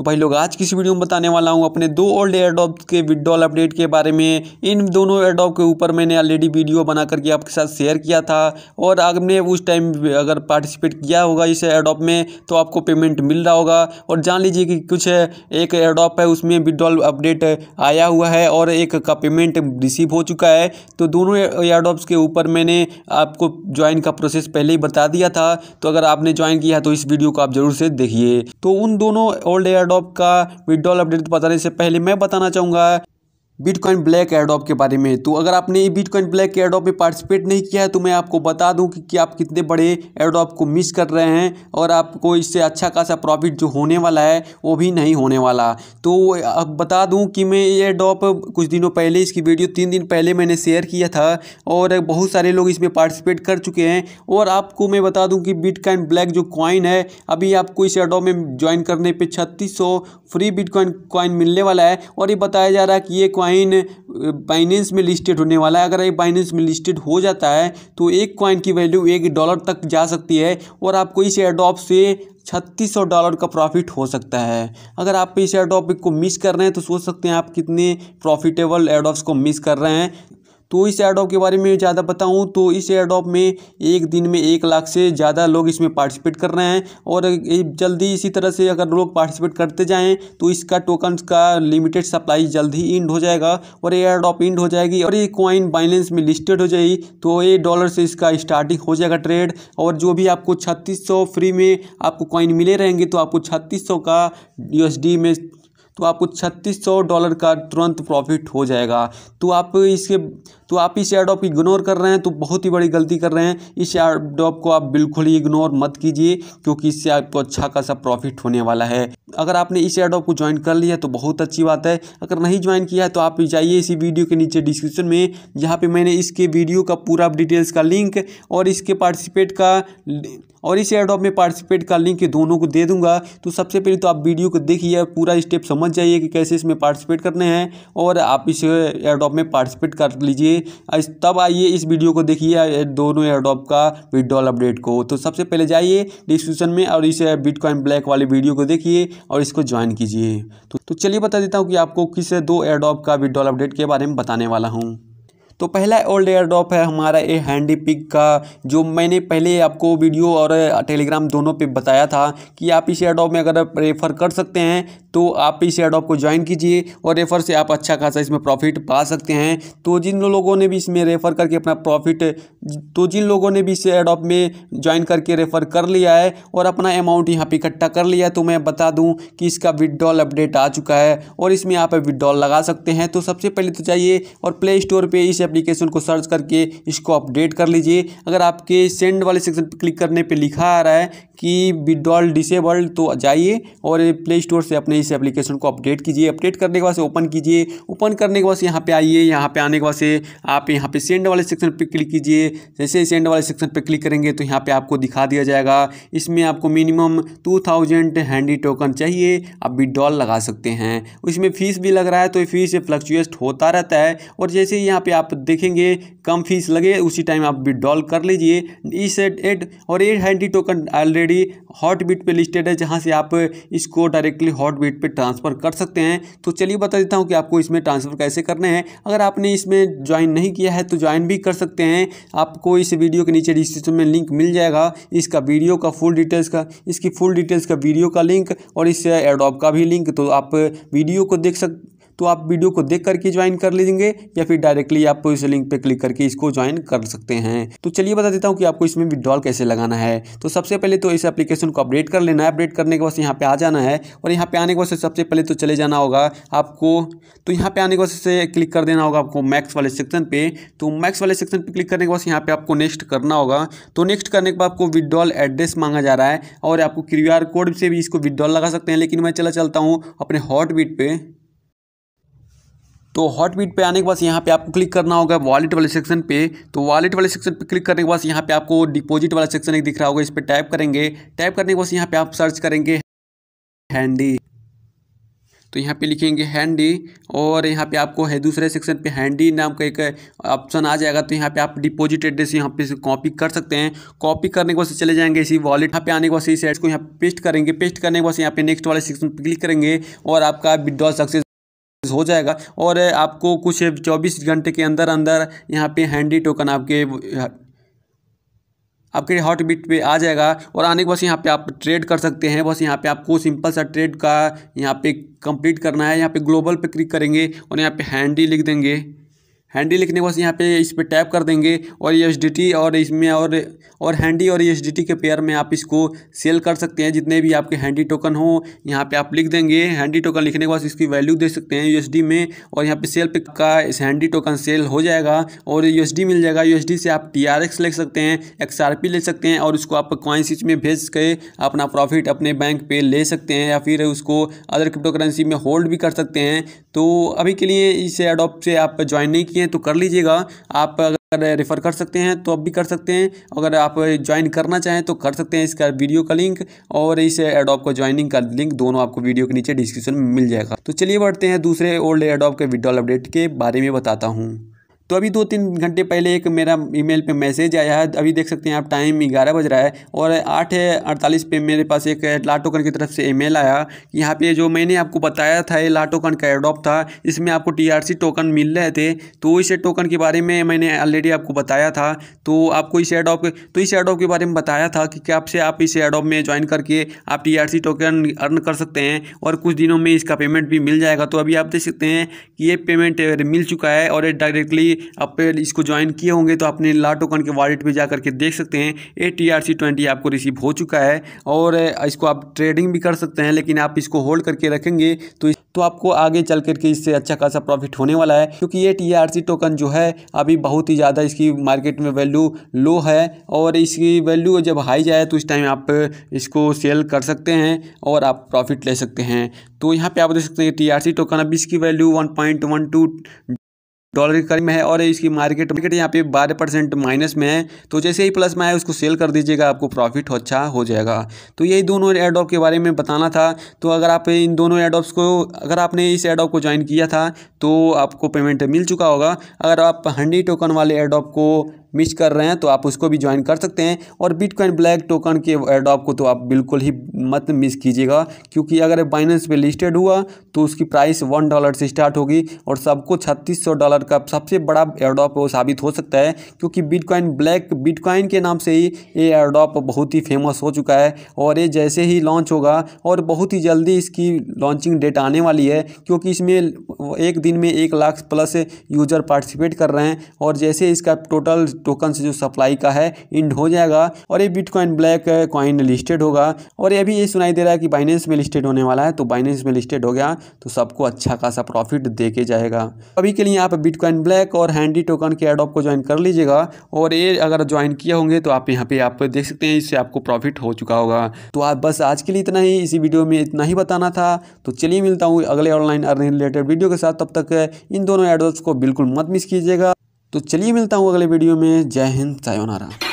तो भाई लोग आज की इस वीडियो में बताने वाला हूँ अपने दो ओल्ड एयरडॉप के विड्रॉल अपडेट के बारे में इन दोनों एयरडॉप के ऊपर मैंने ऑलरेडी वीडियो बना करके आपके साथ शेयर किया था और आपने उस टाइम अगर पार्टिसिपेट किया होगा इस एयरडॉप में तो आपको पेमेंट मिल रहा होगा और जान लीजिए कि कुछ एक एयरडॉप है उसमें विड्रॉल अपडेट आया हुआ है और एक का पेमेंट रिसीव हो चुका है तो दोनों एयरडॉप्स के ऊपर मैंने आपको ज्वाइन का प्रोसेस पहले ही बता दिया था तो अगर आपने ज्वाइन किया तो इस वीडियो को आप जरूर से देखिए तो उन दोनों ओल्ड एयर अडोप का विड्रॉल अपडेट बताने से पहले मैं बताना चाहूँगा बिटकॉइन ब्लैक एडॉप के बारे में तो अगर आपने बिटकॉइन ब्लैक एडॉप में पार्टिसिपेट नहीं किया है तो मैं आपको बता दूं कि, कि आप कितने बड़े एडॉप को मिस कर रहे हैं और आपको इससे अच्छा खासा प्रॉफिट जो होने वाला है वो भी नहीं होने वाला तो अब बता दूं कि मैं ये एडॉप कुछ दिनों पहले इसकी वीडियो तीन दिन पहले मैंने शेयर किया था और बहुत सारे लोग इसमें पार्टिसिपेट कर चुके हैं और आपको मैं बता दूँ कि बिटकॉइन ब्लैक जो कॉइन है अभी आपको इस एडॉप में ज्वाइन करने पर छत्तीस फ्री बिटकॉइन कॉइन मिलने वाला है और ये बताया जा रहा है कि ये कॉइन कॉइन बाइनेंस uh, में लिस्टेड होने वाला है अगर ये बाइनेंस में लिस्टेड हो जाता है तो एक कॉइन की वैल्यू एक डॉलर तक जा सकती है और आपको इस एडॉप से छत्तीस सौ डॉलर का प्रॉफिट हो सकता है अगर आप इस एडॉप को मिस कर रहे हैं तो सोच सकते हैं आप कितने प्रॉफिटेबल एडॉप्स को मिस कर रहे हैं तो इस एडॉप के बारे में ज़्यादा बताऊँ तो इस एडॉप में एक दिन में एक लाख से ज़्यादा लोग इसमें पार्टिसिपेट कर रहे हैं और जल्दी इसी तरह से अगर लोग पार्टिसिपेट करते जाएँ तो इसका टोकन का लिमिटेड सप्लाई जल्द ही इंड हो जाएगा और ये एडॉप इंड हो जाएगी और ये कॉइन बाइलेंस में लिस्टेड हो जाएगी तो ये डॉलर से इसका स्टार्टिंग हो जाएगा ट्रेड और जो भी आपको छत्तीस फ्री में आपको कॉइन मिले रहेंगे तो आपको छत्तीस का यू में तो आपको छत्तीस सौ डॉलर का तुरंत प्रॉफिट हो जाएगा तो आप इसके तो आप इस को इग्नोर कर रहे हैं तो बहुत ही बड़ी गलती कर रहे हैं इस एडॉप को आप बिल्कुल ही इग्नोर मत कीजिए क्योंकि इससे आपको अच्छा खासा प्रॉफिट होने वाला है अगर आपने इस एडॉप को ज्वाइन कर लिया तो बहुत अच्छी बात है अगर नहीं ज्वाइन किया है तो आप जाइए इसी वीडियो के नीचे डिस्क्रिप्शन में जहाँ पर मैंने इसके वीडियो का पूरा डिटेल्स का लिंक और इसके पार्टिसिपेट का और इस एडॉप में पार्टिसिपेट का लिंक दोनों को दे दूंगा तो सबसे पहले तो आप वीडियो को देखिए पूरा स्टेप समझ समझ जाइए कि कैसे इसमें पार्टिसिपेट करने हैं और आप इस एयरड्रॉप में पार्टिसिपेट कर लीजिए तब आइए इस वीडियो को देखिए दोनों एयरड्रॉप का विड्रॉल अपडेट को तो सबसे पहले जाइए डिस्क्रिप्शन में और इस बिटकॉइन ब्लैक वाले वीडियो को देखिए और इसको ज्वाइन कीजिए तो, तो चलिए बता देता हूँ कि आपको किस दो एयरड्रॉप का विड्रॉल अपडेट के बारे में बताने वाला हूँ तो पहला ओल्ड एयरड्रॉप है हमारा ये हैंडी पिक का जो मैंने पहले आपको वीडियो और टेलीग्राम दोनों पे बताया था कि आप इस एयरड्रॉप में अगर रेफ़र कर सकते हैं तो आप इस एयरड्रॉप को ज्वाइन कीजिए और रेफ़र से आप अच्छा खासा इसमें प्रॉफिट पा सकते हैं तो जिन लोगों ने भी इसमें रेफ़र करके अपना प्रॉफिट तो जिन लोगों ने भी इस एयरड्रॉप में ज्वाइन करके रेफ़र कर लिया है और अपना अमाउंट यहाँ पर इकट्ठा कर लिया तो मैं बता दूँ कि इसका विदड्रॉल अपडेट आ चुका है और इसमें आप विदड्रॉल लगा सकते हैं तो सबसे पहले तो चाहिए और प्ले स्टोर पर इस एप्लीकेशन को सर्च करके इसको अपडेट कर लीजिए अगर आपके सेंड वाले सेक्शन पर क्लिक करने पर लिखा आ रहा है कि विड्रॉल डिसेबल्ड तो जाइए और प्ले स्टोर से अपने इस एप्लीकेशन को अपडेट कीजिए अपडेट करने के बाद से ओपन कीजिए ओपन करने के बाद से यहाँ पे आइए यहाँ पे आने के बाद से आप यहाँ पे सेंड वाले सेक्शन पे क्लिक कीजिए जैसे सेंड वाले सेक्शन पे क्लिक करेंगे तो यहाँ पे आपको दिखा दिया जाएगा इसमें आपको minimum two thousand handy token चाहिए आप विड्रॉल लगा सकते हैं उसमें फ़ीस भी लग रहा है तो फीस फ्लक्चुएट होता रहता है और जैसे यहाँ पर आप देखेंगे कम फीस लगे उसी टाइम आप विड्रॉल कर लीजिए ई सेट एड और एट handy token already Hotbit पर लिस्टेड है जहाँ से आप इसको डायरेक्टली हॉट बीट पर ट्रांसफ़र कर सकते हैं तो चलिए बता देता हूँ कि आपको इसमें ट्रांसफ़र कैसे करने हैं अगर आपने इसमें ज्वाइन नहीं किया है तो ज्वाइन भी कर सकते हैं आपको इस वीडियो के नीचे डिस्क्रिप्शन में लिंक मिल जाएगा इसका वीडियो का फुल डिटेल्स का इसकी फुल डिटेल्स का वीडियो का लिंक और इस एडॉप का भी लिंक तो आप वीडियो को देख सक तो आप वीडियो को देख करके ज्वाइन कर लेंगे या फिर डायरेक्टली आप इस लिंक पर क्लिक करके इसको ज्वाइन कर सकते हैं तो चलिए बता देता हूँ कि आपको इसमें विड्रॉल कैसे लगाना है तो सबसे पहले तो इस एप्लीकेशन को अपडेट कर लेना है अपडेट करने के बाद यहाँ पर आ जाना है और यहाँ पर आने के बाद सबसे पहले तो चले जाना होगा आपको तो यहाँ पर आने के बाद क्लिक कर देना होगा आपको मैक्स वाले सेक्शन पे तो मैक्स वाले सेक्शन पे क्लिक करने के बाद यहाँ पे आपको नेक्स्ट करना होगा तो नेक्स्ट करने के बाद आपको विड्रॉल एड्रेस मांगा जा रहा है और आपको क्यू कोड से भी इसको विड्रॉल लगा सकते हैं लेकिन मैं चला चलता हूँ अपने हॉट बीट पर तो हॉट बीट पे आने के बाद यहाँ पे आपको क्लिक करना होगा वॉलेट वाले सेक्शन पे तो वॉलेट वाले सेक्शन पे क्लिक करने के बाद यहाँ पे आपको डिपॉजिट वाला सेक्शन एक दिख रहा होगा इस पर टाइप करेंगे टाइप करने के बाद यहाँ पे आप सर्च करेंगे हैंडी तो यहाँ पे लिखेंगे हैंडी और यहाँ पे आपको है दूसरे सेक्शन पे हैंडी नाम का एक ऑप्शन आ जाएगा तो यहाँ पे आप डिपॉजिट एड्रेस यहाँ पे कॉपी कर सकते हैं कॉपी करने के बाद चले जाएंगे इसी वॉलेट यहाँ पे आने के बाद इस एड्स को यहाँ पेस्ट करेंगे पेस्ट करने के बाद यहाँ पे नेक्स्ट वाले सेक्शन पे क्लिक करेंगे और आपका विड्रॉल सक्सेस प्रोसेस हो जाएगा और आपको कुछ चौबीस घंटे के अंदर अंदर यहाँ पे हैंडी टोकन आपके आपके हॉट बिट पे आ जाएगा और आने के बस यहाँ पे आप ट्रेड कर सकते हैं बस यहाँ पे आपको सिंपल सा ट्रेड का यहाँ पे कंप्लीट करना है यहाँ पे ग्लोबल पे क्लिक करेंगे और यहाँ पे हैंडी लिख देंगे हैंडी लिखने के बाद यहाँ पे इस पर टैप कर देंगे और टी e और इसमें और और हैंडी और टी e के पेयर में आप इसको सेल कर सकते हैं जितने भी आपके हैंडी टोकन हो यहाँ पे आप लिख देंगे हैंडी टोकन लिखने के बाद इसकी वैल्यू दे सकते हैं यू में और यहाँ पे सेल पे का इस हैंडी टोकन सेल हो जाएगा और यू मिल जाएगा यू से आप टी ले सकते हैं एक्स ले सकते हैं और उसको आप कॉइन में भेज के अपना प्रॉफिट अपने बैंक पे ले सकते हैं या फिर उसको अदर क्रिप्टो करेंसी में होल्ड भी कर सकते हैं तो अभी के लिए इस एडोप से आप ज्वाइन नहीं किए किए तो कर लीजिएगा आप अगर रेफ़र कर सकते हैं तो अब भी कर सकते हैं अगर आप ज्वाइन करना चाहें तो कर सकते हैं इसका वीडियो का लिंक और इस एडॉप का ज्वाइनिंग का लिंक दोनों आपको वीडियो के नीचे डिस्क्रिप्शन में मिल जाएगा तो चलिए बढ़ते हैं दूसरे ओल्ड एडॉप के विड्रॉल अपडेट के बारे में बताता हूँ तो अभी दो तीन घंटे पहले एक मेरा ईमेल पे मैसेज आया है अभी देख सकते हैं आप टाइम ग्यारह बज रहा है और आठ अड़तालीस पे मेरे पास एक लाटोकन की तरफ से ईमेल आया कि यहाँ पे जो मैंने आपको बताया था ये लाटोकन का एडॉप था इसमें आपको टीआरसी टोकन मिल रहे थे तो इस टोकन के बारे में मैंने ऑलरेडी आपको बताया था तो आपको इस एडॉप तो इस एडॉप के बारे में बताया था कि क्या से आप इस एडॉप में ज्वाइन करके आप टी टोकन अर्न कर सकते हैं और कुछ दिनों में इसका पेमेंट भी मिल जाएगा तो अभी आप देख सकते हैं कि ये पेमेंट मिल चुका है और ये डायरेक्टली आप इसको ज्वाइन किए होंगे तो अपने ला टोकन के वॉलेट पर जा करके देख सकते हैं A T R C twenty आपको रिसीव हो चुका है और इसको आप ट्रेडिंग भी कर सकते हैं लेकिन आप इसको होल्ड करके रखेंगे तो तो आपको आगे चल करके इससे अच्छा खासा प्रॉफिट होने वाला है क्योंकि ये टी टोकन जो है अभी बहुत ही ज़्यादा इसकी मार्केट में वैल्यू लो है और इसकी वैल्यू जब हाई जाए तो इस टाइम आप इसको सेल कर सकते हैं और आप प्रॉफिट ले सकते हैं तो यहाँ पे आप देख सकते हैं टी टोकन अभी इसकी value one point one two dollar के करीब में है और इसकी मार्केट मार्केट यहाँ पे बारह परसेंट माइनस में है तो जैसे ही प्लस में आए उसको सेल कर दीजिएगा आपको प्रॉफिट अच्छा हो जाएगा तो यही दोनों एडॉप के बारे में बताना था तो अगर आप इन दोनों एडॉप्स को अगर आपने इस एडॉप को ज्वाइन किया था तो आपको पेमेंट मिल चुका होगा अगर आप हंडी टोकन वाले एडॉप को मिस कर रहे हैं तो आप उसको भी ज्वाइन कर सकते हैं और बिटकॉइन ब्लैक टोकन के एडॉप को तो आप बिल्कुल ही मत मिस कीजिएगा क्योंकि अगर बाइनेंस पे लिस्टेड हुआ तो उसकी प्राइस वन डॉलर से स्टार्ट होगी और सबको छत्तीस सौ डॉलर का सबसे बड़ा एडॉप वो साबित हो सकता है क्योंकि बिटकॉइन ब्लैक बिटकॉइन के नाम से ही ये एडॉप बहुत ही फेमस हो चुका है और ये जैसे ही लॉन्च होगा और बहुत ही जल्दी इसकी लॉन्चिंग डेट आने वाली है क्योंकि इसमें एक दिन में एक लाख प्लस यूज़र पार्टिसिपेट कर रहे हैं और जैसे इसका टोटल टोकन से जो सप्लाई का है इंड हो जाएगा और ये बिटकॉइन ब्लैक कॉइन लिस्टेड होगा और ये भी ये सुनाई दे रहा है कि बाइनेंस में लिस्टेड होने वाला है तो बाइनेंस में लिस्टेड हो गया तो सबको अच्छा खासा प्रॉफिट दे के जाएगा अभी के लिए आप बिटकॉइन ब्लैक और हैंडी टोकन के एडॉप को ज्वाइन कर लीजिएगा और ये अगर ज्वाइन किए होंगे तो आप यहाँ पे आप देख सकते हैं इससे आपको प्रॉफिट हो चुका होगा तो आप बस आज के लिए इतना ही इसी वीडियो में इतना ही बताना था तो चलिए मिलता हूँ अगले ऑनलाइन अर्निंग रिलेटेड वीडियो के साथ तब तक इन दोनों एडवर्ट्स को बिल्कुल मत मिस कीजिएगा तो चलिए मिलता हूँ अगले वीडियो में जय हिंद सायोनारा